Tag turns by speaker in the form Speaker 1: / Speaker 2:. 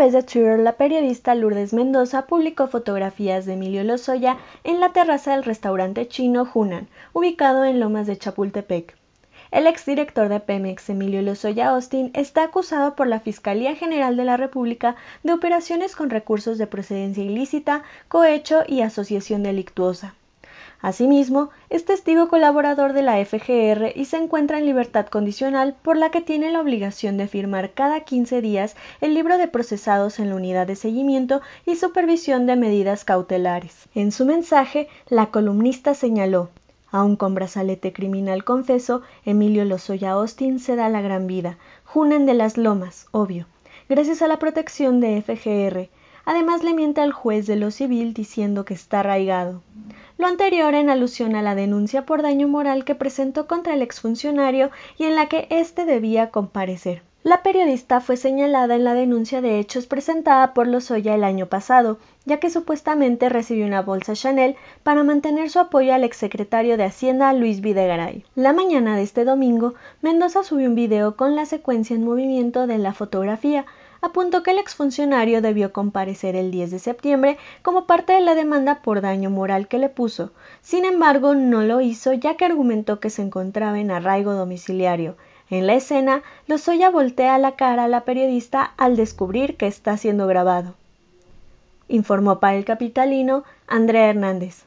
Speaker 1: través de Twitter, la periodista Lourdes Mendoza publicó fotografías de Emilio Lozoya en la terraza del restaurante chino Hunan, ubicado en Lomas de Chapultepec. El exdirector de Pemex, Emilio Lozoya Austin, está acusado por la Fiscalía General de la República de operaciones con recursos de procedencia ilícita, cohecho y asociación delictuosa. Asimismo, es testigo colaborador de la FGR y se encuentra en libertad condicional por la que tiene la obligación de firmar cada 15 días el libro de procesados en la unidad de seguimiento y supervisión de medidas cautelares. En su mensaje, la columnista señaló Aun con brazalete criminal confeso, Emilio Lozoya Austin se da la gran vida. Junen de las Lomas, obvio. Gracias a la protección de FGR. Además le miente al juez de lo civil diciendo que está arraigado. Lo anterior en alusión a la denuncia por daño moral que presentó contra el exfuncionario y en la que éste debía comparecer. La periodista fue señalada en la denuncia de hechos presentada por Lozoya el año pasado, ya que supuestamente recibió una bolsa Chanel para mantener su apoyo al exsecretario de Hacienda Luis Videgaray. La mañana de este domingo, Mendoza subió un video con la secuencia en movimiento de la fotografía, apuntó que el exfuncionario debió comparecer el 10 de septiembre como parte de la demanda por daño moral que le puso. Sin embargo, no lo hizo ya que argumentó que se encontraba en arraigo domiciliario. En la escena, Lozoya voltea la cara a la periodista al descubrir que está siendo grabado. Informó para el capitalino Andrea Hernández.